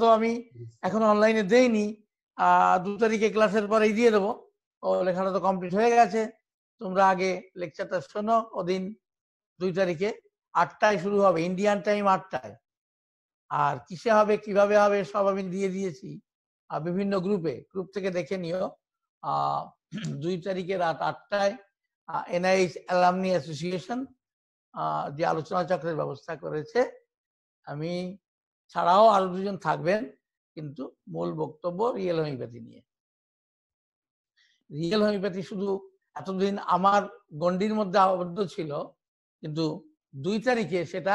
তো আমি এখন অনলাইনে দেইনি দু তারিখে ক্লাসের পরেই দিয়ে দেবো ও লেখাটা তো কমপ্লিট হয়ে গেছে তোমরা আগে লেকচারটা শোনো ওদিন দুই তারিখে আটটায় শুরু হবে ইন্ডিয়ান টাইম আটটায় আর কিসে হবে কিভাবে হবে সব আমি দিয়ে দিয়েছি আর বিভিন্ন গ্রুপে গ্রুপ থেকে দেখে নিও দুই তারিখে রাত আটটায় এনআইএস অ্যালামনি অ্যাসোসিয়েশন যে আলোচনা চক্রের ব্যবস্থা করেছে আমি ছাড়াও আরো দুজন থাকবেন কিন্তু মূল বক্তব্য রিয়েল হোমিওপ্যাথি নিয়ে রিয়েল হোমিওপ্যাথি শুধু এতদিন আমার গণ্ডির মধ্যে আবদ্ধ ছিল কিন্তু দুই তারিখে সেটা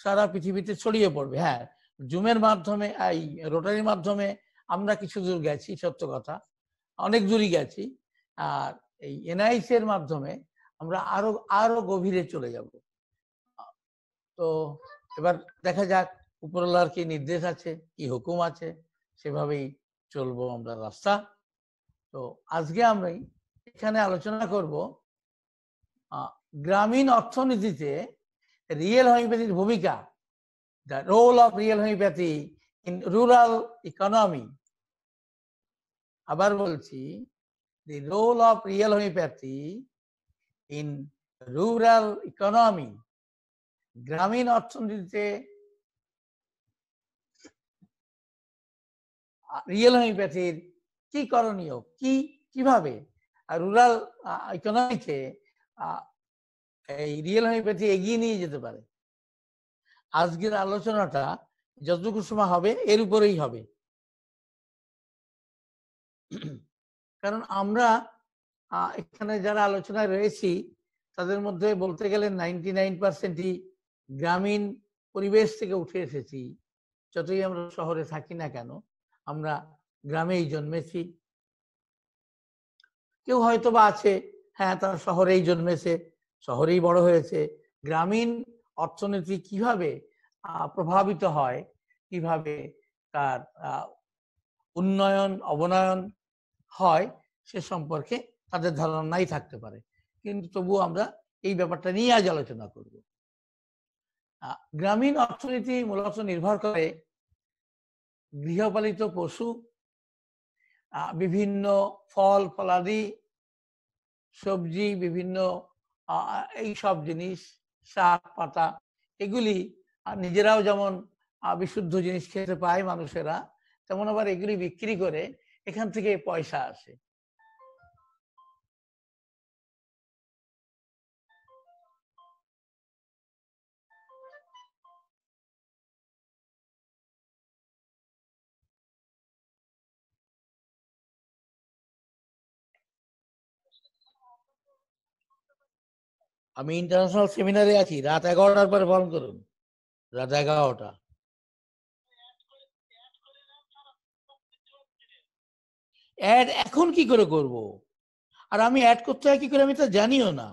সারা পৃথিবীতে ছড়িয়ে পড়বে হ্যাঁ জুমের মাধ্যমে এই রোটারির মাধ্যমে আমরা কিছু দূর গেছি সত্য কথা অনেক দূরই গেছি আর এই এনআইসি এর মাধ্যমে আমরা আরো আরো গভীরে চলে যাব তো এবার দেখা যাক উপরওয়ালার কি নির্দেশ আছে কি হুকুম আছে সেভাবেই চলবো আমরা রাস্তা তো আজকে আমি এখানে আলোচনা করব গ্রামীণ অর্থনীতিতে রিয়েল হোমিওপ্যাথির ভূমিকা the role of real homeopathy in rural economy আবার বলছি the role of real homeopathy in rural economy গ্রামীণ অর্থনীতিতে রিয়েল হোমিওপ্যাথির কি করণীয় কি কিভাবে রুরাল ইকোনমিকে এই রিয়েল হোমিওপ্যাথি এগিয়ে নিয়ে যেতে পারে আজকের আলোচনাটা যতটুকু সময় হবে এর উপরেই হবে কারণ আমরা এখানে যারা আলোচনায় রয়েছি তাদের মধ্যে বলতে গেলে নাইনটি নাইন পার্সেন্টই গ্রামীণ পরিবেশ থেকে উঠে এসেছি যতই আমরা শহরে থাকি না কেন আমরা গ্রামেই জন্মেছি কেউ হয়তো বা আছে হ্যাঁ তার শহরেই জন্মেছে শহরেই বড় হয়েছে গ্রামীণ অর্থনীতি কিভাবে প্রভাবিত হয় কিভাবে তার উন্নয়ন অবনয়ন হয় সে সম্পর্কে তাদের ধারণা নাই থাকতে পারে কিন্তু তবুও আমরা এই ব্যাপারটা নিয়ে আজ আলোচনা করব গ্রামীণ অর্থনীতি মূলত নির্ভর করে গৃহপালিত পশু বিভিন্ন ফল ফলাদি সবজি বিভিন্ন এই সব জিনিস শাক পাতা এগুলি নিজেরাও যেমন বিশুদ্ধ জিনিস খেতে পায় মানুষেরা তেমন আবার এগুলি বিক্রি করে এখান থেকে পয়সা আসে আমি ইন্টারন্যাশনাল সেমিনারে আছি রাত এগারোটার পরে ফোন করুন রাত এগারোটা অ্যাড এখন কি করে করব আর আমি অ্যাড করতে হয় কি করে আমি তো জানিও না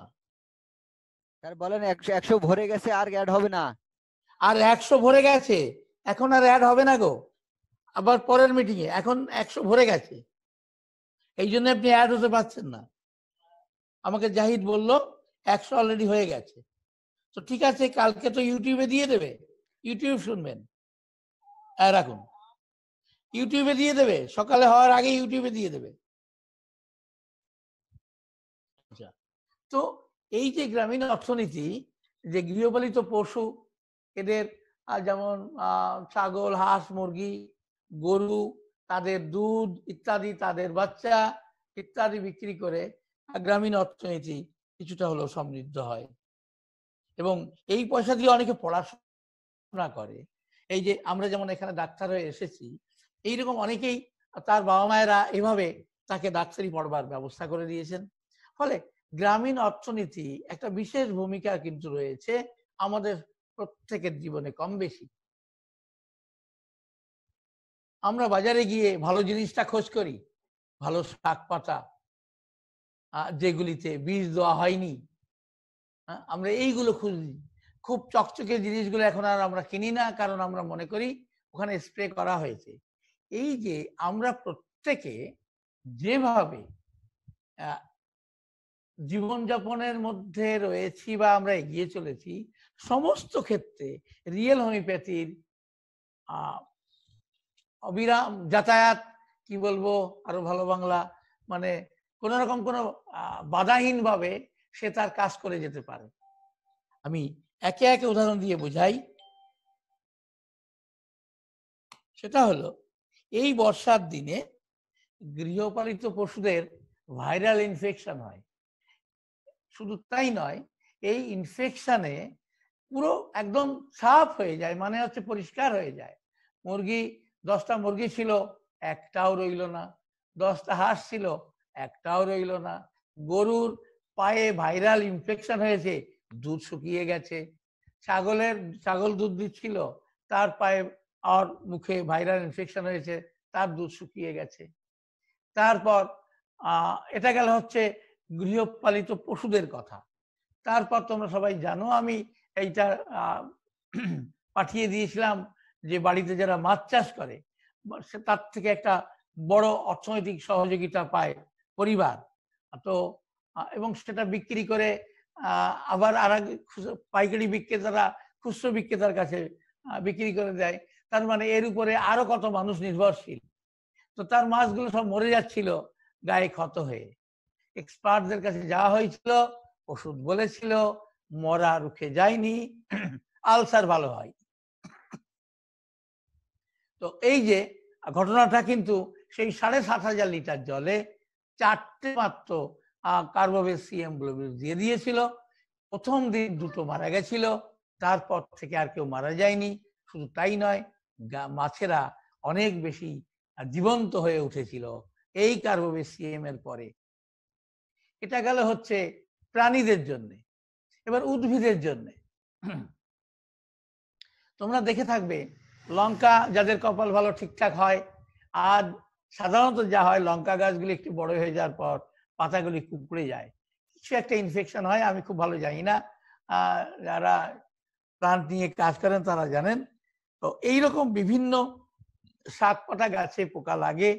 স্যার বলেন একশো ভরে গেছে আর অ্যাড হবে না আর একশো ভরে গেছে এখন আর অ্যাড হবে না গো আবার পরের মিটিং এ এখন একশো ভরে গেছে এই জন্য আপনি অ্যাড হতে পারছেন না আমাকে জাহিদ বললো একশো অলরেডি হয়ে গেছে তো ঠিক আছে কালকে তো ইউটিউবে দিয়ে দেবে ইউটিউব শুনবেন হ্যাঁ, রাখুন ইউটিউবে দিয়ে দেবে সকালে হওয়ার আগে ইউটিউবে দিয়ে দেবে আচ্ছা। তো এই যে গ্রামীণ অর্থনীতি যে গৃহপালিত পশু এদের যেমন ছাগল হাঁস মুরগি গরু তাদের দুধ ইত্যাদি তাদের বাচ্চা ইত্যাদি বিক্রি করে গ্রামীণ অর্থনীতি কিছুটা হলেও সমৃদ্ধ হয় এবং এই পয়সা দিয়ে অনেকে পড়াশোনা করে এই যে আমরা যেমন এখানে ডাক্তার হয়ে এসেছি এইরকম অনেকেই তার বাবা মায়েরা এভাবে তাকে ডাক্তারি পড়বার ব্যবস্থা করে দিয়েছেন ফলে গ্রামীণ অর্থনীতি একটা বিশেষ ভূমিকা কিন্তু রয়েছে আমাদের প্রত্যেকের জীবনে কম বেশি আমরা বাজারে গিয়ে ভালো জিনিসটা খোঁজ করি ভালো শাক পাতা যেগুলিতে বীজ দেওয়া হয়নি আমরা এইগুলো খুঁজি খুব চকচকে জিনিসগুলো এখন আর আমরা কিনি না কারণ আমরা মনে করি ওখানে স্প্রে করা হয়েছে এই যে আমরা প্রত্যেকে যেভাবে জীবনযাপনের মধ্যে রয়েছি বা আমরা এগিয়ে চলেছি সমস্ত ক্ষেত্রে রিয়েল হোমিওপ্যাথির অবিরাম যাতায়াত কি বলবো আরো ভালো বাংলা মানে কোনো রকম কোনো বাধাহীনভাবে সে তার কাজ করে যেতে পারে আমি একে একে উদাহরণ দিয়ে বোঝাই সেটা হলো এই বর্ষার দিনে গৃহপালিত পশুদের ভাইরাল ইনফেকশন হয় শুধু তাই নয় এই ইনফেকশনে পুরো একদম সাফ হয়ে যায় মানে হচ্ছে পরিষ্কার হয়ে যায় মুরগি দশটা মুরগি ছিল একটাও রইল না দশটা হাঁস ছিল একটাও রইল না গরুর পায়ে ভাইরাল ইনফেকশন হয়েছে দুধ শুকিয়ে গেছে ছাগলের ছাগল দুধ দিচ্ছিল তার পায়ে আর মুখে ভাইরাল ইনফেকশন হয়েছে তার দুধ শুকিয়ে গেছে তারপর এটা গেল হচ্ছে গৃহপালিত পশুদের কথা তারপর তোমরা সবাই জানো আমি এইটা পাঠিয়ে দিয়েছিলাম যে বাড়িতে যারা মাছ চাষ করে তার থেকে একটা বড় অর্থনৈতিক সহযোগিতা পায় পরিবার তো এবং সেটা বিক্রি করে আবার আর পাইকারি বিক্রেতারা খুচরো বিক্রেতার কাছে বিক্রি করে দেয় তার মানে এর উপরে আরো কত মানুষ নির্ভরশীল তো তার মাছগুলো সব মরে যাচ্ছিল গায়ে ক্ষত হয়ে এক্সপার্টদের কাছে যাওয়া হয়েছিল ওষুধ বলেছিল মরা রুখে যায়নি আলসার ভালো হয় তো এই যে ঘটনাটা কিন্তু সেই সাড়ে সাত হাজার লিটার জলে চারটে মাত্র কার্বোভের সিএম দিয়ে দিয়েছিল প্রথম দিন দুটো মারা গেছিল তারপর থেকে আর কেউ মারা যায়নি শুধু তাই নয় মাছেরা অনেক বেশি জীবন্ত হয়ে উঠেছিল এই কার্বোভের সিএম এর পরে এটা গেল হচ্ছে প্রাণীদের জন্য এবার উদ্ভিদের জন্য তোমরা দেখে থাকবে লঙ্কা যাদের কপাল ভালো ঠিকঠাক হয় আর সাধারণত যা হয় লঙ্কা গাছগুলি একটু বড় হয়ে যাওয়ার পর পাতাগুলি কুঁকড়ে যায় কিছু একটা ইনফেকশন হয় আমি খুব ভালো জানি না যারা প্রাণ নিয়ে কাজ করেন তারা জানেন তো এইরকম বিভিন্ন শাক পাতা গাছে পোকা লাগে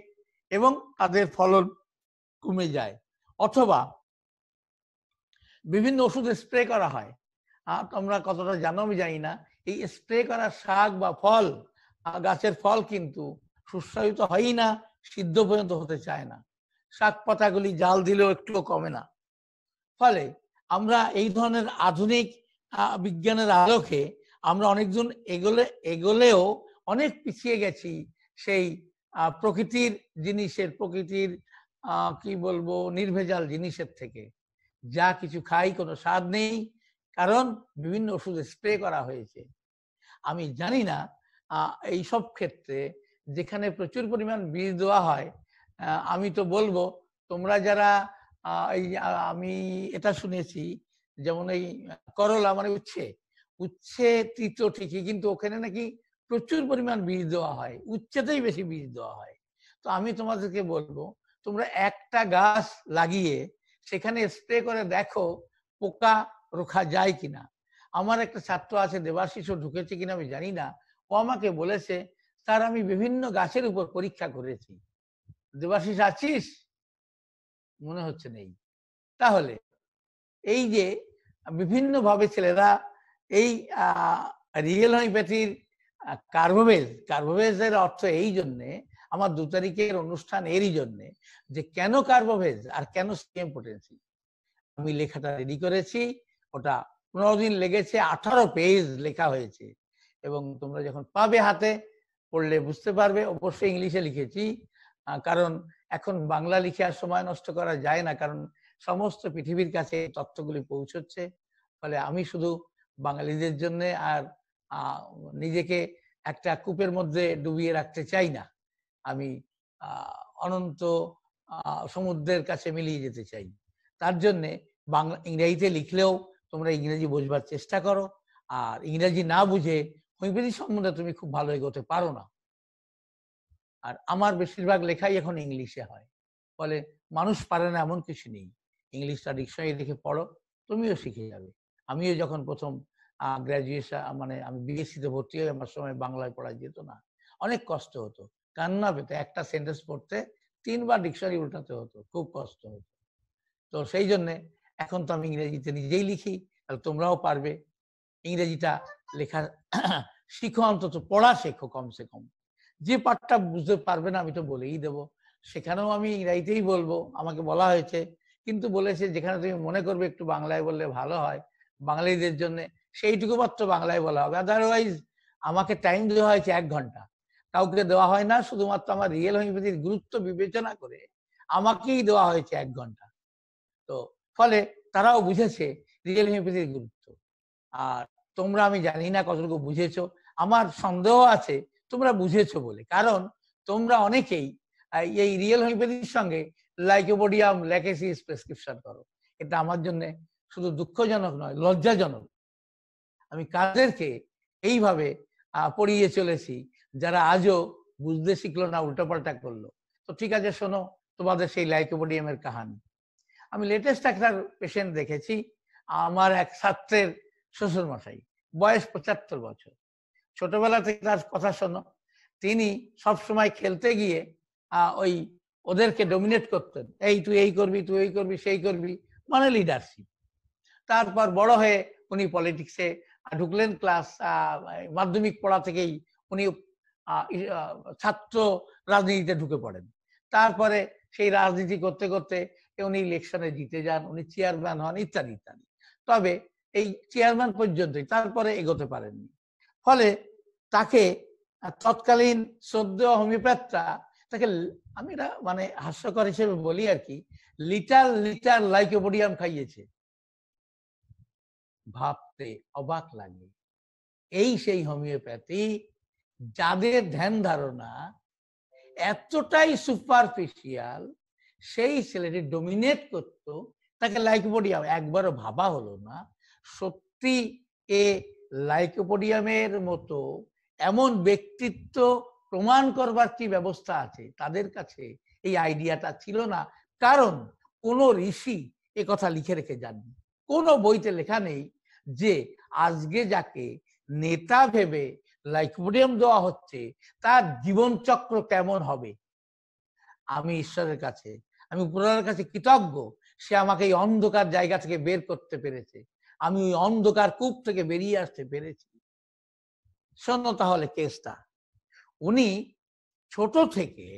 এবং তাদের ফলন কমে যায় অথবা বিভিন্ন ওষুধে স্প্রে করা হয় তোমরা কতটা জানো আমি জানি না এই স্প্রে করা শাক বা ফল গাছের ফল কিন্তু সুস্বাদিত হয়ই না সিদ্ধ পর্যন্ত হতে চায় না শাক পাতাগুলি জাল দিলেও একটুও কমে না ফলে আমরা এই ধরনের আধুনিক বিজ্ঞানের আলোকে আমরা অনেকজন এগোলে এগোলেও অনেক পিছিয়ে গেছি সেই প্রকৃতির জিনিসের প্রকৃতির কি বলবো নির্ভেজাল জিনিসের থেকে যা কিছু খাই কোনো স্বাদ নেই কারণ বিভিন্ন ওষুধে স্প্রে করা হয়েছে আমি জানি না এই সব ক্ষেত্রে যেখানে প্রচুর পরিমাণ বীজ দেওয়া হয় আমি তো বলবো তোমরা যারা এই আমি এটা শুনেছি যেমন এই করলা মানে উচ্ছে উচ্ছে তিতো ঠিকই কিন্তু ওখানে নাকি প্রচুর পরিমাণ বীজ দেওয়া হয় উচ্ছেতেই বেশি বীজ দেওয়া হয় তো আমি তোমাদেরকে বলবো তোমরা একটা গাছ লাগিয়ে সেখানে স্প্রে করে দেখো পোকা রোখা যায় কিনা আমার একটা ছাত্র আছে দেবাশিস ঢুকেছে কিনা আমি জানি না ও আমাকে বলেছে তার আমি বিভিন্ন গাছের উপর পরীক্ষা করেছি দেবাশিস আছিস মনে হচ্ছে নেই তাহলে এই যে বিভিন্নভাবে ছেলেরা এই রিয়েল হোমিওপ্যাথির কার্বোভেজ কার্বোভেজের অর্থ এই জন্যে আমার দু তারিখের অনুষ্ঠান এরই জন্যে যে কেন কার্বোভেজ আর কেন সিএম পোটেন্সি আমি লেখাটা রেডি করেছি ওটা পনেরো দিন লেগেছে আঠারো পেজ লেখা হয়েছে এবং তোমরা যখন পাবে হাতে পড়লে বুঝতে পারবে অবশ্যই ইংলিশে লিখেছি কারণ এখন বাংলা লিখে আর সময় নষ্ট করা যায় না কারণ সমস্ত পৃথিবীর কাছে তথ্যগুলি পৌঁছচ্ছে ফলে আমি শুধু বাঙালিদের জন্য আর নিজেকে একটা কূপের মধ্যে ডুবিয়ে রাখতে চাই না আমি অনন্ত সমুদ্রের কাছে মিলিয়ে যেতে চাই তার জন্যে বাংলা ইংরেজিতে লিখলেও তোমরা ইংরেজি বোঝবার চেষ্টা করো আর ইংরেজি না বুঝে হোমিওপ্যাথি সম্বন্ধে তুমি খুব ভালো এগোতে পারো না আর আমার বেশিরভাগ লেখাই এখন ইংলিশে হয় ফলে মানুষ পারে না এমন কিছু নেই ইংলিশটা ডিকশনারি দেখে পড়ো তুমিও শিখে যাবে আমিও যখন প্রথম গ্র্যাজুয়েশন মানে আমি বিএসসিতে ভর্তি হয়ে আমার সময় বাংলায় পড়া যেত না অনেক কষ্ট হতো কান্না পেতে একটা সেন্টেন্স পড়তে তিনবার ডিকশনারি উল্টাতে হতো খুব কষ্ট হতো তো সেই জন্যে এখন তো আমি ইংরেজিতে নিজেই লিখি তাহলে তোমরাও পারবে ইংরেজিটা লেখা শিখো অন্তত পড়া শেখো কমসে কম যে পাঠটা বুঝতে পারবে না আমি তো বলেই দেবো সেখানেও আমি ইংরাজিতেই বলবো আমাকে বলা হয়েছে কিন্তু বলেছে যেখানে তুমি মনে করবে একটু বাংলায় বললে ভালো হয় বাঙালিদের জন্য সেইটুকু মাত্র বাংলায় বলা হবে আদারওয়াইজ আমাকে টাইম দেওয়া হয়েছে এক ঘন্টা কাউকে দেওয়া হয় না শুধুমাত্র আমার রিয়েল হোমিওপ্যাথির গুরুত্ব বিবেচনা করে আমাকেই দেওয়া হয়েছে এক ঘন্টা তো ফলে তারাও বুঝেছে রিয়েল হোমিওপ্যাথির গুরুত্ব আর তোমরা আমি জানি না কতটুকু বুঝেছ আমার সন্দেহ আছে তোমরা বুঝেছ বলে কারণ তোমরা অনেকেই এই রিয়েল হোমিওপ্যাথির সঙ্গে লাইকোবোডিয়াম ল্যাকেসিস প্রেসক্রিপশন করো এটা আমার জন্য শুধু দুঃখজনক নয় লজ্জাজনক আমি কাদেরকে এইভাবে পড়িয়ে চলেছি যারা আজও বুঝতে শিখলো না উল্টোপাল্টা করলো তো ঠিক আছে শোনো তোমাদের সেই লাইকোবোডিয়ামের কাহানি আমি লেটেস্ট একটা পেশেন্ট দেখেছি আমার এক ছাত্রের শ্বশুর মশাই বয়স পঁচাত্তর বছর ছোটবেলা থেকে তার কথা শোনো তিনি সব সময় খেলতে গিয়ে ওই ওদেরকে ডমিনেট করতেন এই তুই এই করবি তুই এই করবি সেই করবি মানে লিডারশিপ তারপর বড় হয়ে উনি পলিটিক্সে ঢুকলেন ক্লাস মাধ্যমিক পড়া থেকেই উনি ছাত্র রাজনীতিতে ঢুকে পড়েন তারপরে সেই রাজনীতি করতে করতে উনি ইলেকশনে জিতে যান উনি চেয়ারম্যান হন ইত্যাদি ইত্যাদি তবে এই চেয়ারম্যান পর্যন্তই তারপরে এগোতে পারেননি ফলে তাকে তৎকালীন শ্রদ্ধেয় হোমিওপ্যাথরা তাকে আমি এটা মানে হাস্যকর হিসেবে বলি আর কি লিটার লিটার লাইকোপোডিয়াম খাইয়েছে ভাবতে অবাক লাগে এই সেই হোমিওপ্যাথি যাদের ধ্যান ধারণা এতটাই সুপারফিসিয়াল সেই ছেলেটি ডোমিনেট করত তাকে লাইকোপোডিয়াম একবারও ভাবা হলো না সত্যি এ লাইকোপোডিয়ামের মতো এমন ব্যক্তিত্ব প্রমাণ করবার কি ব্যবস্থা আছে তাদের কাছে এই আইডিয়াটা ছিল না কারণ কোন ঋষি এ কথা লিখে রেখে যাননি কোন বইতে লেখা নেই যে আজকে যাকে নেতা ভেবে লাইকোপোডিয়াম দেওয়া হচ্ছে তার জীবনচক্র কেমন হবে আমি ঈশ্বরের কাছে আমি পুরাণের কাছে কৃতজ্ঞ সে আমাকে এই অন্ধকার জায়গা থেকে বের করতে পেরেছে আমি ওই অন্ধকার কূপ থেকে বেরিয়ে আসতে পেরেছি শোনো তাহলে কেসটা উনি ছোট থেকে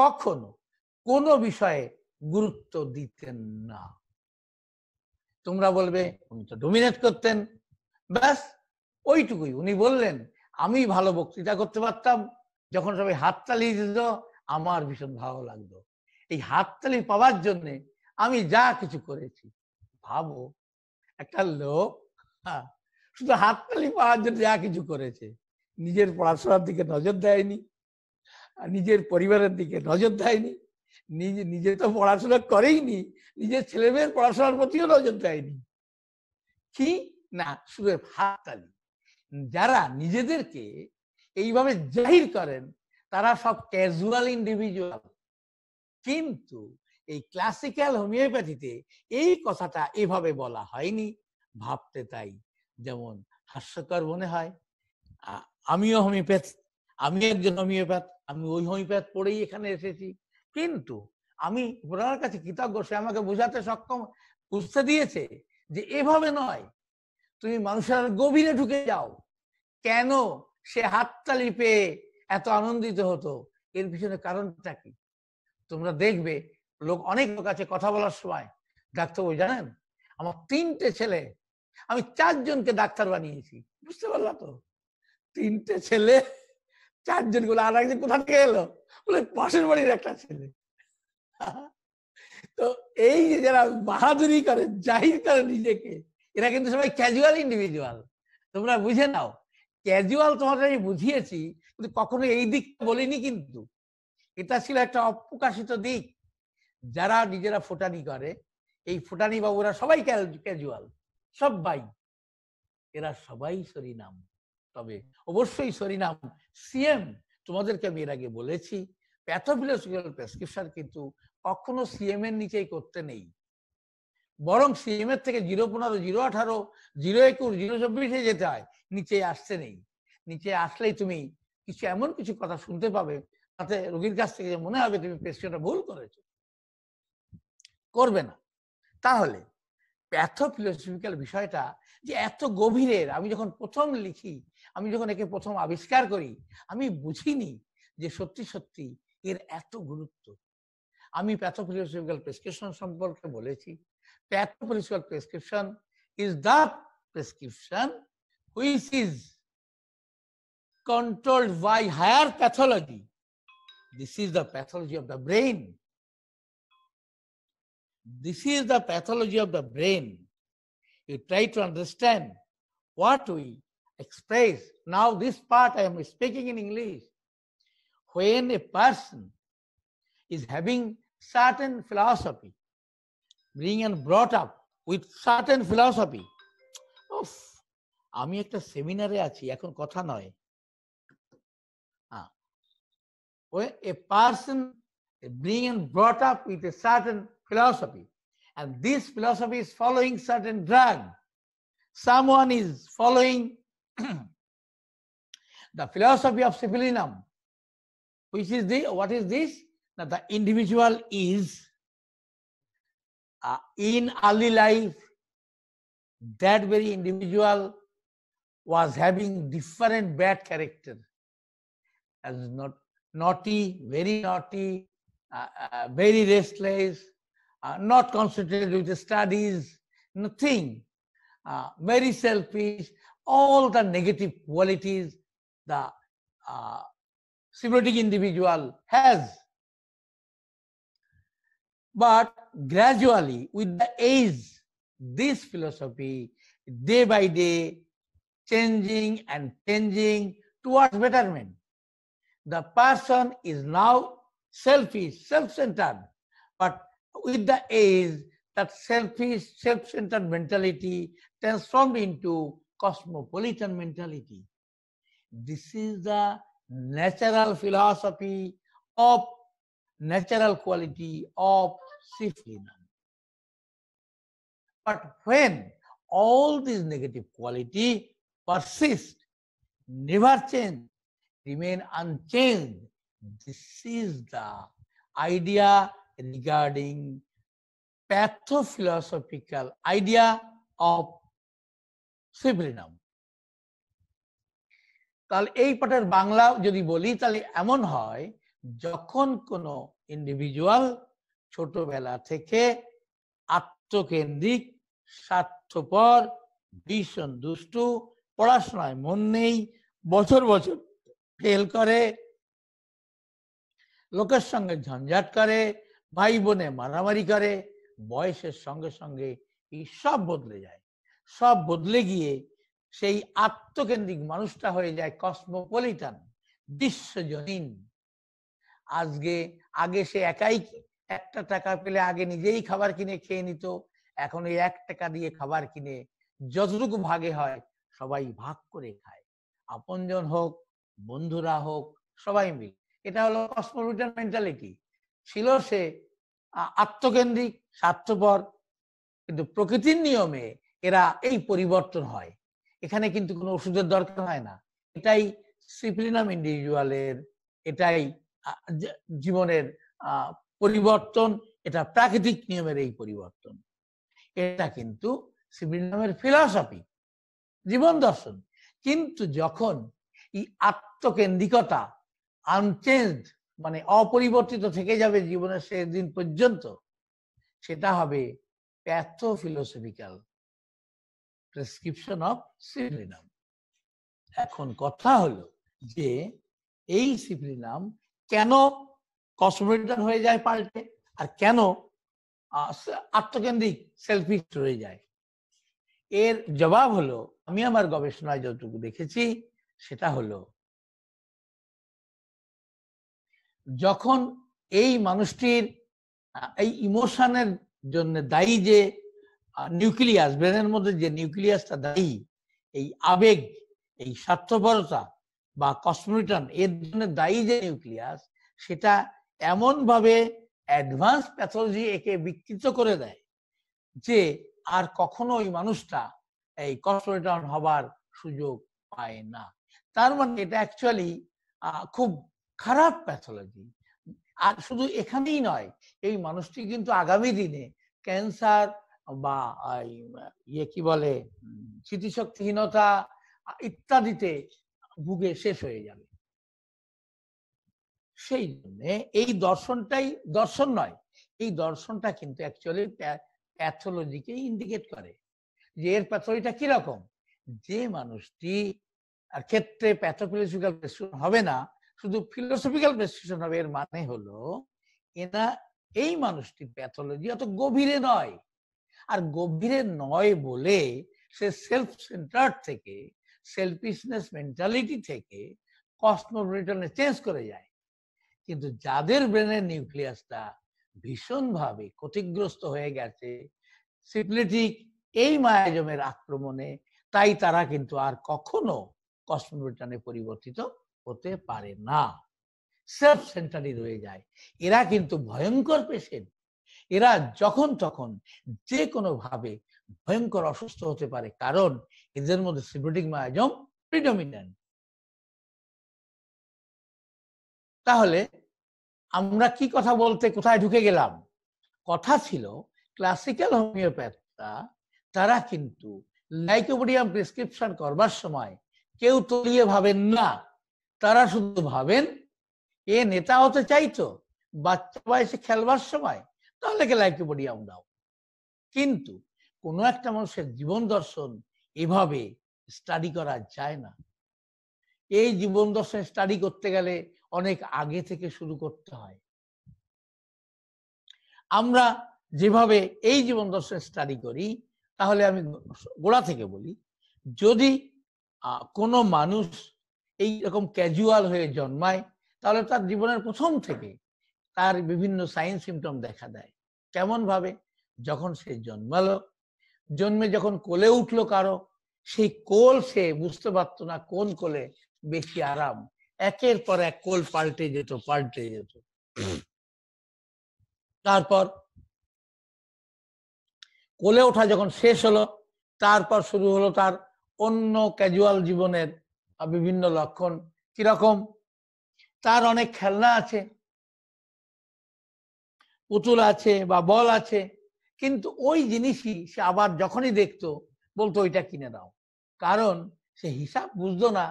কখনো কোনো বিষয়ে গুরুত্ব দিতেন না তোমরা বলবে উনি তো ডোমিনেট করতেন ব্যাস ওইটুকুই উনি বললেন আমি ভালো বক্তৃতা করতে পারতাম যখন সবাই হাততালি দিত আমার ভীষণ ভালো লাগতো এই হাততালি পাওয়ার জন্যে আমি যা কিছু করেছি ভাবো একটা লোক হ্যাঁ, শুধু হাততালি পাওয়ার জন্য যা কিছু করেছে নিজের পড়াশোনার দিকে নজর দেয়নি নিজের পরিবারের দিকে নজর দেয়নি নিজে নিজে তো পড়াশোনা করেইনি নিজের ছেলে মেয়ের পড়াশোনার প্রতিও নজর দেয়নি কি না শুধু হাততালি যারা নিজেদেরকে এইভাবে জাহির করেন তারা সব ক্যাজুয়াল ইন্ডিভিজুয়াল কিন্তু এই ক্লাসিক্যাল হোমিওপ্যাথিতে এই কথাটা এভাবে বলা হয়নি ভাবতে তাই যেমন হাস্যকর মনে হয় আমিও হোমিওপ্যাথ আমি একজন হোমিওপ্যাথ আমি ওই হোমিওপ্যাথ পড়েই এখানে এসেছি কিন্তু আমি ওনার কাছে কৃতজ্ঞ সে আমাকে বোঝাতে সক্ষম বুঝতে দিয়েছে যে এভাবে নয় তুমি মানুষের গভীরে ঢুকে যাও কেন সে হাততালি পেয়ে এত আনন্দিত হতো এর পিছনে কারণটা কি তোমরা দেখবে লোক অনেক লোক আছে কথা বলার সময় ডাক্তারবাবু জানেন আমার তিনটে ছেলে আমি চারজনকে ডাক্তার বানিয়েছি বুঝতে পারলাম তো তিনটে ছেলে চারজন গুলো আর একজন কোথা থেকে এলো বলে পাশের বাড়ির একটা ছেলে তো এই যে যারা বাহাদুরি করে জাহির করে নিজেকে এরা কিন্তু সবাই ক্যাজুয়াল ইন্ডিভিজুয়াল তোমরা বুঝে নাও ক্যাজুয়াল তোমাদের আমি বুঝিয়েছি কিন্তু কখনো এই দিকটা বলিনি কিন্তু এটা ছিল একটা অপ্রকাশিত দিক যারা নিজেরা ফোটানি করে এই ফোটানি বাবুরা সবাই ক্যাজুয়াল সবাই এরা সবাই সরিনাম তবে অবশ্যই সরিনাম সিএম তোমাদেরকে আমি এর আগে বলেছি প্রেসক্রিপশন কিন্তু কখনো সিএম এর নিচেই করতে নেই বরং সিএম এর থেকে জিরো পনেরো জিরো আঠারো জিরো একুশ জিরো চব্বিশে যেতে হয় নিচে আসতে নেই নিচে আসলেই তুমি কিছু এমন কিছু কথা শুনতে পাবে তাতে রোগীর কাছ থেকে মনে হবে তুমি প্রেসক্রিপশনটা ভুল করেছো করবে না তাহলে এত ফিলোসফিক্যাল বিষয়টা যে এত গভীরের আমি যখন প্রথম লিখি আমি যখন একে প্রথম আবিষ্কার করি আমি বুঝিনি যে সত্যি সত্যি এর এত গুরুত্ব আমি প্যাথোফিলোসফিক্যাল প্রেসক্রিপশন সম্পর্কে বলেছি pathophilosophical prescription is the prescription which is controlled by higher pathology this is the pathology of the brain This is the pathology of the brain. You try to understand what we express. Now, this part I am speaking in English. When a person is having certain philosophy, being and brought up with certain philosophy, of আমি একটা সেমিনারে আছি এখন কথা নয় a person being brought up with a certain philosophy. And this philosophy is following certain drug. Someone is following the philosophy of Sipilinum, which is the, what is this? That the individual is uh, in early life, that very individual was having different bad character. As not naughty, very naughty, uh, uh, very restless, uh, not concentrated with the studies, nothing, uh, very selfish, all the negative qualities the uh, symbiotic individual has. But gradually, with the age, this philosophy, day by day, changing and changing towards betterment. The person is now selfish, self-centered, but with the age, that selfish, self-centered mentality transformed into cosmopolitan mentality. This is the natural philosophy of natural quality of Siflinam. But when all these negative quality persist, never change, remain unchanged, this is the idea regarding pathophilosophically idea of Sibrinam. তাহলে এই পাঠের বাংলা যদি বলি তাহলে এমন হয় যখন কোন ইন্ডিভিজুয়াল ছোটবেলা থেকে আত্মকেন্দ্রিক স্বার্থপর ভীষণ দুষ্টু পড়াশোনায় মন নেই বছর বছর ফেল করে লোকের সঙ্গে ঝঞ্ঝাট করে ভাই বোনে মারামারি করে বয়সের সঙ্গে সঙ্গে এই সব বদলে যায় সব বদলে গিয়ে সেই আত্মকেন্দ্রিক মানুষটা হয়ে যায় কসমোপলিটান বিশ্বজনীন আজকে আগে সে একাই একটা টাকা পেলে আগে নিজেই খাবার কিনে খেয়ে নিত এখন এই এক টাকা দিয়ে খাবার কিনে যতটুকু ভাগে হয় সবাই ভাগ করে খায় আপনজন হোক বন্ধুরা হোক সবাই মিলে এটা হলো কসমোপলিটান মেন্টালিটি ছিল সে আত্মকেন্দ্রিক স্বার্থপর কিন্তু প্রকৃতির নিয়মে এরা এই পরিবর্তন হয় এখানে কিন্তু কোনো ওষুধের দরকার হয় না এটাই সিপ্লিনাম ইন্ডিভিজুয়ালের এটাই জীবনের পরিবর্তন এটা প্রাকৃতিক নিয়মের এই পরিবর্তন এটা কিন্তু সিপ্লিনামের ফিলসফি জীবন দর্শন কিন্তু যখন এই আত্মকেন্দ্রিকতা আনচেঞ্জ মানে অপরিবর্তিত থেকে যাবে জীবনের শেষ দিন পর্যন্ত সেটা হবে প্যাথো ফিলোসফিক্যাল প্রেসক্রিপশন অফ সিপ্রিনাম এখন কথা হলো যে এই সিপ্রিনাম কেন কসমেটন হয়ে যায় পাল্টে আর কেন আত্মকেন্দ্রিক সেলফিশ হয়ে যায় এর জবাব হলো আমি আমার গবেষণায় যতটুকু দেখেছি সেটা হলো যখন এই মানুষটির এই ইমোশনের জন্য দায়ী যে নিউক্লিয়াস ব্রেনের মধ্যে যে নিউক্লিয়াসটা দায়ী এই আবেগ এই স্বার্থপরতা বা কসমোলিটন এর জন্য দায়ী যে নিউক্লিয়াস সেটা এমনভাবে অ্যাডভান্স প্যাথোলজি একে বিকৃত করে দেয় যে আর কখনো ওই মানুষটা এই কসমোলিটন হবার সুযোগ পায় না তার মানে এটা অ্যাকচুয়ালি খুব খারাপ প্যাথোলজি আর শুধু এখানেই নয় এই মানুষটি কিন্তু আগামী দিনে ক্যান্সার বা ইয়ে কি বলে স্মৃতিশক্তিহীনতা ইত্যাদিতে ভুগে শেষ হয়ে যাবে সেই জন্য এই দর্শনটাই দর্শন নয় এই দর্শনটা কিন্তু অ্যাকচুয়ালি প্যাথোলজিকে ইন্ডিকেট করে যে এর প্যাথোলজিটা কিরকম যে মানুষটি ক্ষেত্রে প্যাথোফিলজিক্যাল হবে না শুধু ফিলোসফিক্যাল প্রেসক্রিপশন হবে এর মানে হলো এনা এই মানুষটি প্যাথোলজি অত গভীরে নয় আর গভীরে নয় বলে সে সেলফ সেন্টার থেকে সেলফিশনেস মেন্টালিটি থেকে কসমোপলিটনে চেঞ্জ করে যায় কিন্তু যাদের ব্রেনের নিউক্লিয়াসটা ভীষণভাবে ক্ষতিগ্রস্ত হয়ে গেছে সিপলেটিক এই মায়াজমের আক্রমণে তাই তারা কিন্তু আর কখনো কসমোপলিটনে পরিবর্তিত হতে পারে না সেলফ সেন্টারই রয়ে যায় এরা কিন্তু ভয়ঙ্কর পেশেন্ট এরা যখন তখন যে কোনো ভাবে ভয়ঙ্কর অসুস্থ হতে পারে কারণ এদের মধ্যে সিপ্রোটিগমা মায়াজম প্রিডমিনেন্ট তাহলে আমরা কি কথা বলতে কোথায় ঢুকে গেলাম কথা ছিল ক্লাসিক্যাল হোমিওপ্যাথটা তারা কিন্তু লাইকোবোডিয়াম প্রেসক্রিপশন করবার সময় কেউ তলিয়ে ভাবেন না তারা শুধু ভাবেন এ নেতা হতে চাইতো বাচ্চা বয়সে খেলবার সময় তাহলে খেলাকে বড়িয়াম দাও কিন্তু কোনো একটা মানুষের জীবন দর্শন এভাবে স্টাডি করা যায় না এই জীবন দর্শন স্টাডি করতে গেলে অনেক আগে থেকে শুরু করতে হয় আমরা যেভাবে এই জীবন দর্শন স্টাডি করি তাহলে আমি গোড়া থেকে বলি যদি কোনো মানুষ এই রকম ক্যাজুয়াল হয়ে জন্মায় তাহলে তার জীবনের প্রথম থেকে তার বিভিন্ন সাইন সিমটম দেখা দেয় কেমন ভাবে যখন সে জন্মালো জন্মে যখন কোলে উঠলো কারো সেই কোল সে বুঝতে পারত না কোন কোলে বেশি আরাম একের পর এক কোল পাল্টে যেত পাল্টে যেত তারপর কোলে ওঠা যখন শেষ হলো তারপর শুরু হলো তার অন্য ক্যাজুয়াল জীবনের বিভিন্ন লক্ষণ কিরকম তার অনেক খেলনা আছে পুতুল আছে বা বল আছে কিন্তু ওই জিনিসই সে আবার যখনই দেখতো বলতো ওইটা কিনে দাও কারণ সে হিসাব বুঝতো না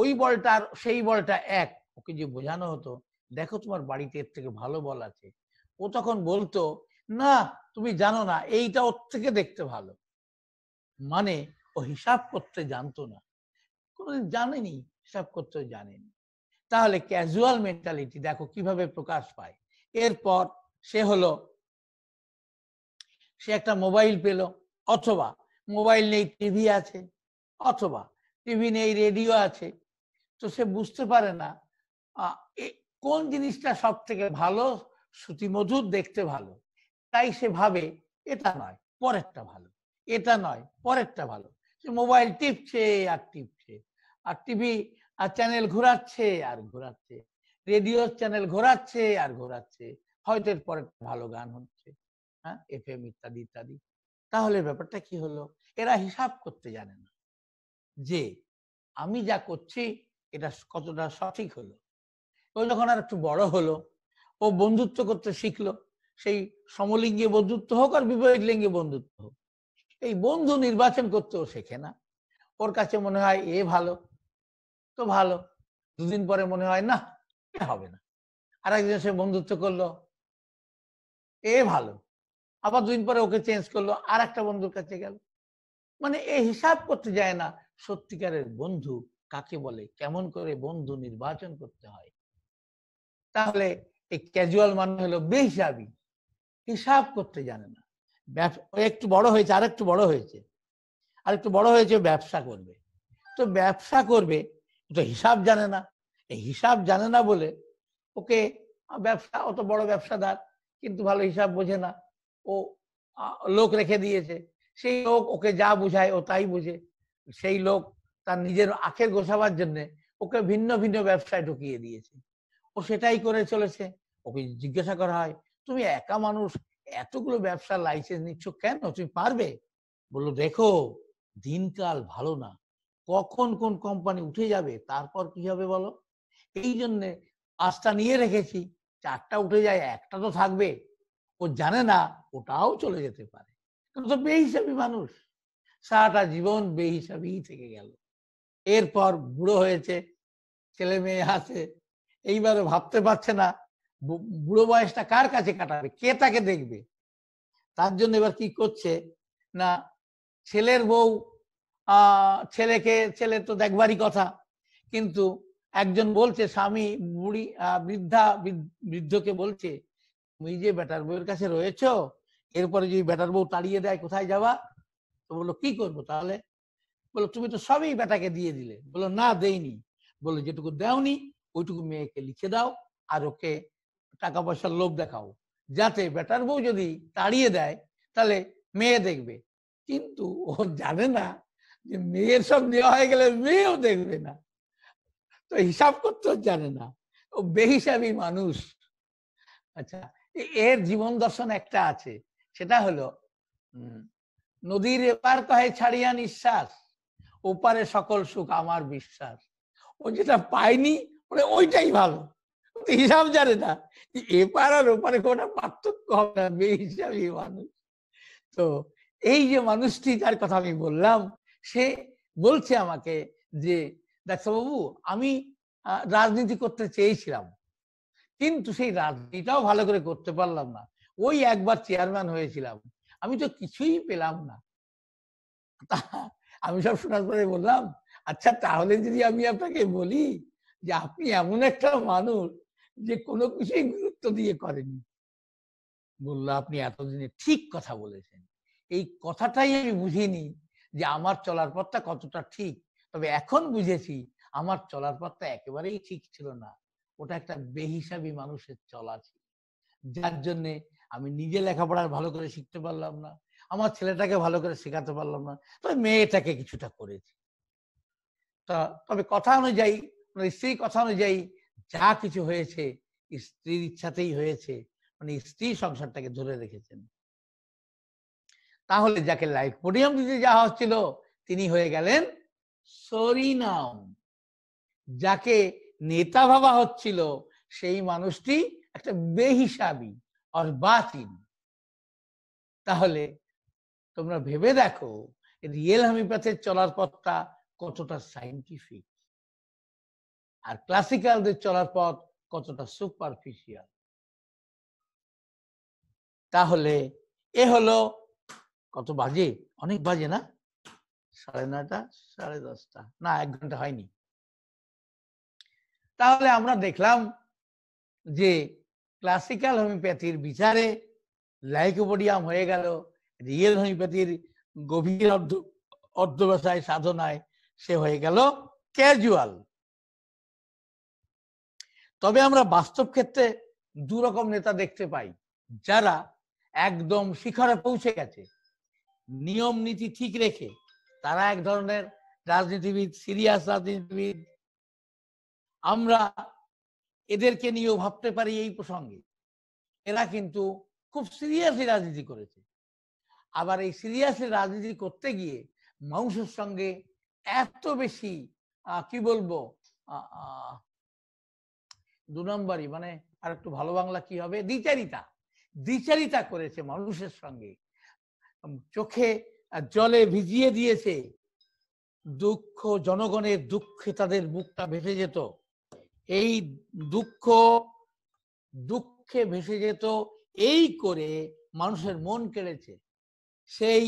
ওই বলটা আর সেই বলটা এক ওকে যে বোঝানো হতো দেখো তোমার বাড়িতে এর থেকে ভালো বল আছে ও তখন বলতো না তুমি জানো না এইটা ওর থেকে দেখতে ভালো মানে ও হিসাব করতে জানতো না কোনোদিন জানেনি হিসাব করতে জানেনি তাহলে ক্যাজুয়াল মেন্টালিটি দেখো কিভাবে প্রকাশ পায় এরপর সে হলো সে একটা মোবাইল পেল অথবা মোবাইল নেই টিভি আছে অথবা টিভি নেই রেডিও আছে তো সে বুঝতে পারে না কোন জিনিসটা সব থেকে ভালো শ্রুতিমধুর দেখতে ভালো তাই সে ভাবে এটা নয় পরেরটা ভালো এটা নয় পরেরটা ভালো সে মোবাইল টিপছে আর টিপছে আর টিভি আর চ্যানেল ঘোরাচ্ছে আর ঘোরাচ্ছে রেডিও চ্যানেল ঘোরাচ্ছে আর ঘোরাচ্ছে হয়তো পরে ভালো গান হচ্ছে হ্যাঁ এফ এম ইত্যাদি ইত্যাদি তাহলে ব্যাপারটা কি হলো এরা হিসাব করতে জানে না যে আমি যা করছি এটা কতটা সঠিক হলো ও যখন আর একটু বড় হলো ও বন্ধুত্ব করতে শিখলো সেই সমলিঙ্গে বন্ধুত্ব হোক আর বিপরীত লিঙ্গে বন্ধুত্ব হোক এই বন্ধু নির্বাচন করতেও শেখে না ওর কাছে মনে হয় এ ভালো তো ভালো দুদিন পরে মনে হয় না হবে না আর একজন সে বন্ধুত্ব করলো এ ভালো আবার দুদিন পরে ওকে চেঞ্জ করলো আর একটা বন্ধুর কাছে গেল মানে এ হিসাব করতে যায় না সত্যিকারের বন্ধু কাকে বলে কেমন করে বন্ধু নির্বাচন করতে হয় তাহলে এই ক্যাজুয়াল মানুষ হলো বেহিসাবি হিসাব করতে জানে না একটু বড় হয়েছে আর একটু বড় হয়েছে আর একটু বড় হয়েছে ব্যবসা করবে তো ব্যবসা করবে তো হিসাব জানে না এই হিসাব জানে না বলে ওকে ব্যবসা অত বড় ব্যবসাদার কিন্তু ভালো হিসাব বোঝে না ও লোক রেখে দিয়েছে সেই লোক ওকে যা বুঝায় ও তাই বুঝে সেই লোক তার নিজের আখের গোছাবার জন্য ওকে ভিন্ন ভিন্ন ব্যবসায় ঢুকিয়ে দিয়েছে ও সেটাই করে চলেছে ওকে জিজ্ঞাসা করা হয় তুমি একা মানুষ এতগুলো ব্যবসার লাইসেন্স নিচ্ছ কেন তুমি পারবে বললো দেখো দিনকাল ভালো না কখন কোন কোম্পানি উঠে যাবে তারপর কি হবে বলো এই জন্যে পাঁচটা নিয়ে রেখেছি চারটা উঠে যায় একটা তো থাকবে ও জানে না ওটাও চলে যেতে পারে তো বেহিসাবি মানুষ সারাটা জীবন বেহিসাবিই থেকে গেল এরপর বুড়ো হয়েছে ছেলে মেয়ে আছে এইবারে ভাবতে পারছে না বুড়ো বয়সটা কার কাছে কাটাবে কে তাকে দেখবে তার জন্য এবার কি করছে না ছেলের বউ ছেলেকে ছেলে তো দেখবারই কথা কিন্তু একজন বলছে স্বামী বুড়ি বৃদ্ধা বৃদ্ধকে বলছে তুমি যে বেটার বউয়ের কাছে রয়েছ এরপরে যদি বেটার বউ তাড়িয়ে দেয় কোথায় যাবা তো বললো কি করব তাহলে বললো তুমি তো সবই বেটাকে দিয়ে দিলে বললো না দেইনি বললো যেটুকু দেওনি ওইটুকু মেয়েকে লিখে দাও আর ওকে টাকা পয়সার লোভ দেখাও যাতে বেটার বউ যদি তাড়িয়ে দেয় তাহলে মেয়ে দেখবে কিন্তু ও জানে না যে মেয়ের সব নেওয়া হয়ে গেলে মেয়েও দেখবে না তো হিসাব করতেও জানে না ও বেহিসাবি মানুষ আচ্ছা এর জীবন দর্শন একটা আছে সেটা হলো নদীর এপার কহে ছাড়িয়া নিঃশ্বাস ওপারে সকল সুখ আমার বিশ্বাস ও যেটা পায়নি মানে ওইটাই ভালো হিসাব জানে না এপার আর ওপারে কোনো পার্থক্য হবে না বেহিসাবি মানুষ তো এই যে মানুষটি যার কথা আমি বললাম সে বলছে আমাকে যে ডাক্তারবাবু আমি রাজনীতি করতে চেয়েছিলাম কিন্তু সেই রাজনীতিটাও ভালো করে করতে পারলাম না ওই একবার চেয়ারম্যান হয়েছিলাম আমি তো কিছুই পেলাম না আমি সব শোনার পরে বললাম আচ্ছা তাহলে যদি আমি আপনাকে বলি যে আপনি এমন একটা মানুষ যে কোনো কিছুই গুরুত্ব দিয়ে করেনি বললো আপনি এতদিনে ঠিক কথা বলেছেন এই কথাটাই আমি বুঝিনি যে আমার চলার পথটা কতটা ঠিক তবে এখন বুঝেছি আমার চলার পথটা একেবারেই ঠিক ছিল না ওটা একটা বেহিসাবি মানুষের চলা ছিল যার জন্যে আমি নিজে লেখাপড়ার ভালো করে শিখতে পারলাম না আমার ছেলেটাকে ভালো করে শেখাতে পারলাম না তবে মেয়েটাকে কিছুটা করেছি তা তবে কথা অনুযায়ী মানে স্ত্রীর কথা অনুযায়ী যা কিছু হয়েছে স্ত্রীর ইচ্ছাতেই হয়েছে মানে স্ত্রী সংসারটাকে ধরে রেখেছেন তাহলে যাকে লাইফ পোডিয়াম দিতে যাওয়া হচ্ছিল তিনি হয়ে গেলেন সরিনাম যাকে নেতা ভাবা হচ্ছিল সেই মানুষটি একটা বেহিসাবি আর তাহলে তোমরা ভেবে দেখো রিয়েল হামিপ্যাথের চলার পথটা কতটা সাইন্টিফিক আর ক্লাসিক্যালদের চলার পথ কতটা সুপারফিশিয়াল তাহলে এ হলো কত বাজে অনেক বাজে না সাড়ে নয়টা সাড়ে দশটা না এক ঘন্টা হয়নি তাহলে আমরা দেখলাম যে ক্লাসিক্যাল হোমিওপ্যাথির বিচারে লাইকোপোডিয়াম হয়ে গেল রিয়েল হোমিওপ্যাথির গভীর অর্ধ অর্ধব্যবসায় সাধনায় সে হয়ে গেল ক্যাজুয়াল তবে আমরা বাস্তব ক্ষেত্রে দু রকম নেতা দেখতে পাই যারা একদম শিখরে পৌঁছে গেছে নিয়ম নীতি ঠিক রেখে তারা এক ধরনের রাজনীতিবিদ সিরিয়াস রাজনীতিবিদ আমরা এদেরকে নিয়েও ভাবতে পারি এই প্রসঙ্গে এরা কিন্তু খুব সিরিয়াসলি রাজনীতি করেছে আবার এই সিরিয়াসলি রাজনীতি করতে গিয়ে মানুষের সঙ্গে এত বেশি কি বলবো দু নম্বরই মানে আর একটু ভালো বাংলা কি হবে দ্বিচারিতা দ্বিচারিতা করেছে মানুষের সঙ্গে চোখে জলে ভিজিয়ে দিয়েছে দুঃখ জনগণের দুঃখে তাদের মুখটা ভেসে যেত এই দুঃখ দুঃখে ভেসে যেত এই করে মানুষের মন কেড়েছে সেই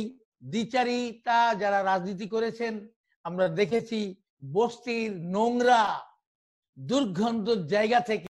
দ্বিচারিতা যারা রাজনীতি করেছেন আমরা দেখেছি বস্তির নোংরা দুর্গন্ধ জায়গা থেকে